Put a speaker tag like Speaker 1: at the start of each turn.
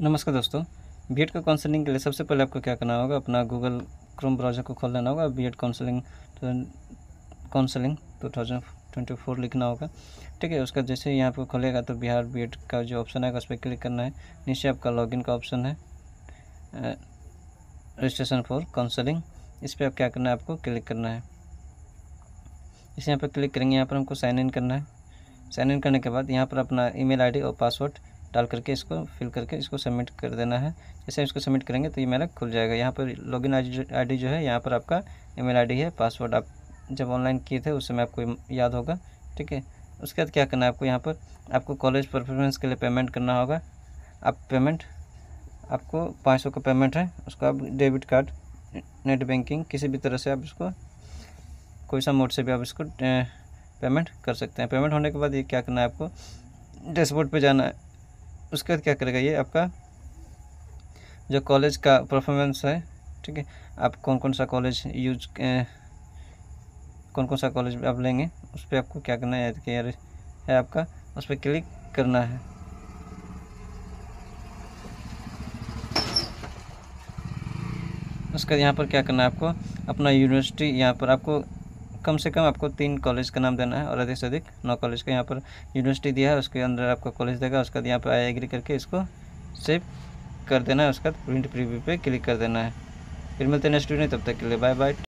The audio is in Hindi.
Speaker 1: नमस्कार दोस्तों बी एड का काउंसलिंग के लिए सबसे पहले आपको क्या करना होगा अपना गूगल क्रोम ब्राउज़र को खोल लेना होगा B Ed counselling counselling two thousand twenty four लिखना होगा ठीक है उसका जैसे यहाँ पर खोलेगा तो बिहार बी एड का जो ऑप्शन है उस पर क्लिक करना है नीचे आपका लॉगिन का ऑप्शन है रजिस्ट्रेशन फॉर काउंसलिंग इस पर आप क्या करना है आपको क्लिक करना है इस यहाँ पर क्लिक करेंगे यहाँ पर हमको साइन इन करना है साइन इन करने के बाद यहाँ पर अपना ईमेल आईडी और पासवर्ड डाल करके इसको फिल करके इसको सबमिट कर देना है जैसे इसको सबमिट करेंगे तो ये मेरा खुल जाएगा यहाँ पर लॉगिन आईडी जो है यहाँ पर आपका ईमेल आईडी है पासवर्ड आप जब ऑनलाइन किए थे उस समय आपको याद होगा ठीक है उसके बाद क्या करना है आपको यहाँ पर आपको कॉलेज परफॉर्मेंस के लिए पेमेंट करना होगा आप पेमेंट आपको पाँच सौ का पेमेंट है उसको आप डेबिट कार्ड नेट बैंकिंग किसी भी तरह से आप इसको कोई सा मोड से भी आप इसको पेमेंट कर सकते हैं पेमेंट होने के बाद ये क्या करना है आपको डैशबोर्ड पे जाना है उसके बाद क्या करेगा ये आपका जो कॉलेज का परफॉर्मेंस है ठीक है आप कौन कौन सा कॉलेज यूज कौन कौन सा कॉलेज आप लेंगे उस पर आपको क्या करना है कि यार है आपका उस पर क्लिक करना है उसके बाद यहाँ पर क्या करना है आपको अपना यूनिवर्सिटी यहाँ पर आपको कम से कम आपको तीन कॉलेज का नाम देना है और अधिक से अधिक नौ कॉलेज का यहाँ पर यूनिवर्सिटी दिया है उसके अंदर आपका कॉलेज देगा उसके बाद यहाँ पर आई एग्री करके इसको सेव कर देना है उसके बाद प्रिंट प्रीव्यू पे क्लिक कर देना है फिर मिलते हैं नेक्स्ट वीडियो तब तक के लिए बाय बाय